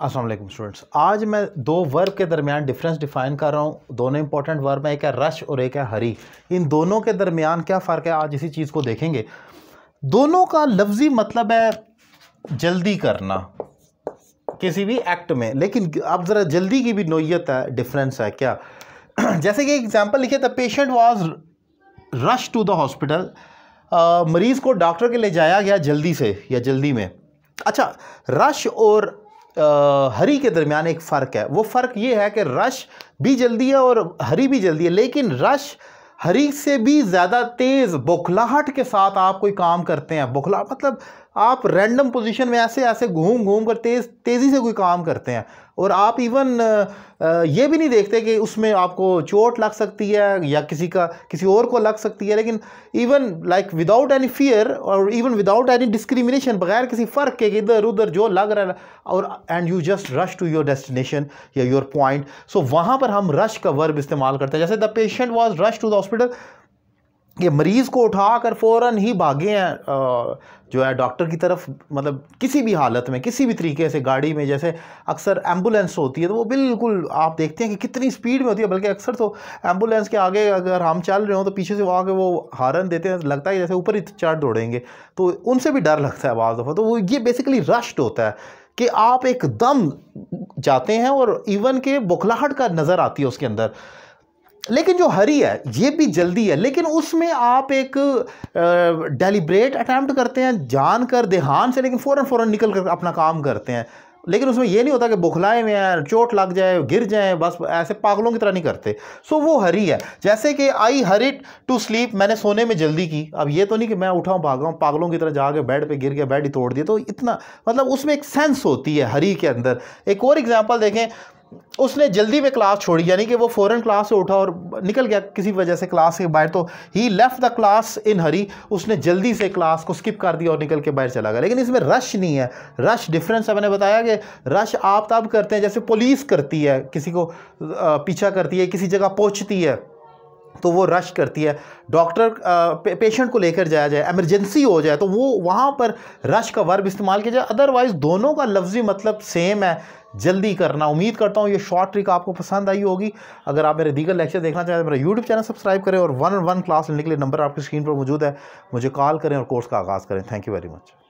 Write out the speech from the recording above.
अस्सलाम वालेकुम स्टूडेंट्स आज मैं दो वर्ब के दरमियान डिफरेंस डिफाइन कर रहा हूँ दोनों इंपॉर्टेंट वर्ब हैं एक है रश और एक है हरी इन दोनों के दरमियान क्या फ़र्क है आज इसी चीज़ को देखेंगे दोनों का लफ्ज़ी मतलब है जल्दी करना किसी भी एक्ट में लेकिन अब ज़रा जल्दी की भी नोयत है डिफरेंस है क्या जैसे कि एग्जाम्पल लिखे the patient was rush to the hospital मरीज़ को डॉक्टर के ले जाया गया जल्दी से या जल्दी में अच्छा रश और हरी के दरमियान एक फ़र्क है वो फ़र्क ये है कि रश भी जल्दी है और हरी भी जल्दी है लेकिन रश हरी से भी ज़्यादा तेज़ बौखलाहट के साथ आप कोई काम करते हैं बौखला मतलब आप रैंडम पोजीशन में ऐसे ऐसे घूम घूम कर तेज़ तेज़ी से कोई काम करते हैं और आप इवन ये भी नहीं देखते कि उसमें आपको चोट लग सकती है या किसी का किसी और को लग सकती है लेकिन even like without any fear और इवन विदाउट एनी डिस्क्रिमिनेशन बगैर किसी फ़र्क के इधर उधर जो लग रहा है और and you just rush to your destination या योर पॉइंट सो वहाँ पर हम रश का वर्ब इस्तेमाल करते हैं जैसे the patient was rush to the hospital कि मरीज़ को उठा कर फ़ौर ही भागे हैं जो है डॉक्टर की तरफ मतलब किसी भी हालत में किसी भी तरीके से गाड़ी में जैसे अक्सर एम्बुलेंस होती है तो वो बिल्कुल आप देखते हैं कि कितनी स्पीड में होती है बल्कि अक्सर तो एम्बुलेंस के आगे अगर हम चल रहे हो तो पीछे से वो आगे वो हारन देते हैं लगता है जैसे ऊपर ही चार दौड़ेंगे तो उनसे भी डर लगता है बाज़ दफ़ा तो वो ये बेसिकली रश्ड होता है कि आप एकदम जाते हैं और इवन के बुखलाहट का नज़र आती है उसके अंदर लेकिन जो हरी है ये भी जल्दी है लेकिन उसमें आप एक डेलीब्रेट अटैम्प्ट करते हैं जान कर देहान से लेकिन फ़ौरन फ़ौरन निकल कर अपना काम करते हैं लेकिन उसमें ये नहीं होता कि बुखलाए हुए हैं चोट लग जाए गिर जाए बस ऐसे पागलों की तरह नहीं करते सो वो हरी है जैसे कि आई हरिट टू स्लीप मैंने सोने में जल्दी की अब ये तो नहीं कि मैं उठाऊँ भागाऊँ हूँ पागलों की तरह जाके बेड पे गिर गया बेड ही तोड़ दिया तो इतना मतलब उसमें एक सेंस होती है हरी के अंदर एक और एग्जाम्पल देखें उसने जल्दी में क्लास छोड़ी यानी कि वो फ़ौरन क्लास से उठा और निकल गया किसी वजह से क्लास के बाहर तो ही left the class in hurry उसने जल्दी से क्लास को स्किप कर दिया और निकल के बाहर चला गया लेकिन इसमें रश नहीं है रश डिफरेंस है मैंने बताया कि रश आप तब करते हैं जैसे पुलिस करती है किसी को पीछा करती है किसी जगह पहुँचती है तो वो रश करती है डॉक्टर पे, पेशेंट को लेकर जाया जाए एमरजेंसी हो जाए तो वो वहाँ पर रश का वर्ब इस्तेमाल किया जाए अदरवाइज़ दोनों का लफ्ज़ी मतलब सेम है जल्दी करना उम्मीद करता हूँ ये शॉर्ट ट्रिक आपको पसंद आई होगी अगर आप मेरे दीगर लेक्चर देखना चाहें तो मेरा यूट्यूब चैनल सब्सक्राइब करें और वन वन क्लास लेने के लिए नंबर आपकी स्क्रीन पर मौजूद है मुझे कॉल करें और कोर्स का आगाज़ करें थैंक यू वेरी मच